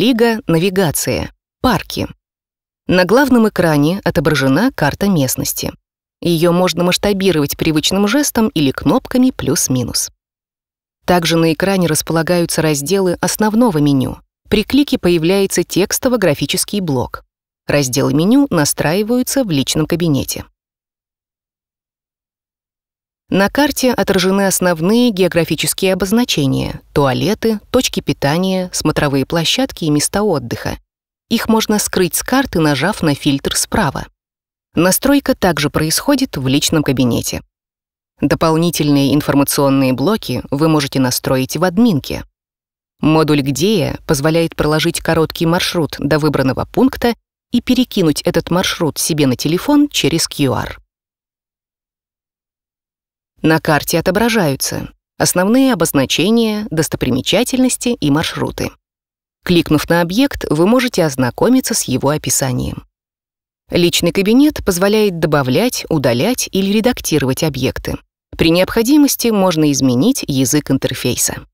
Лига навигация. Парки. На главном экране отображена карта местности. Ее можно масштабировать привычным жестом или кнопками плюс-минус. Также на экране располагаются разделы основного меню. При клике появляется текстово-графический блок. Разделы меню настраиваются в личном кабинете. На карте отражены основные географические обозначения — туалеты, точки питания, смотровые площадки и места отдыха. Их можно скрыть с карты, нажав на фильтр справа. Настройка также происходит в личном кабинете. Дополнительные информационные блоки вы можете настроить в админке. Модуль «Гдея» позволяет проложить короткий маршрут до выбранного пункта и перекинуть этот маршрут себе на телефон через QR. На карте отображаются основные обозначения, достопримечательности и маршруты. Кликнув на объект, вы можете ознакомиться с его описанием. Личный кабинет позволяет добавлять, удалять или редактировать объекты. При необходимости можно изменить язык интерфейса.